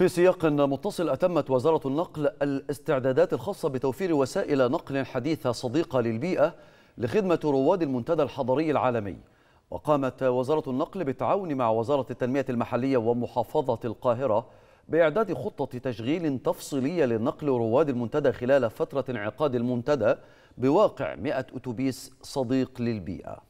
في سياق متصل أتمت وزارة النقل الاستعدادات الخاصة بتوفير وسائل نقل حديثة صديقة للبيئة لخدمة رواد المنتدى الحضري العالمي وقامت وزارة النقل بالتعاون مع وزارة التنمية المحلية ومحافظة القاهرة بإعداد خطة تشغيل تفصيلية لنقل رواد المنتدى خلال فترة انعقاد المنتدى بواقع 100 أتوبيس صديق للبيئة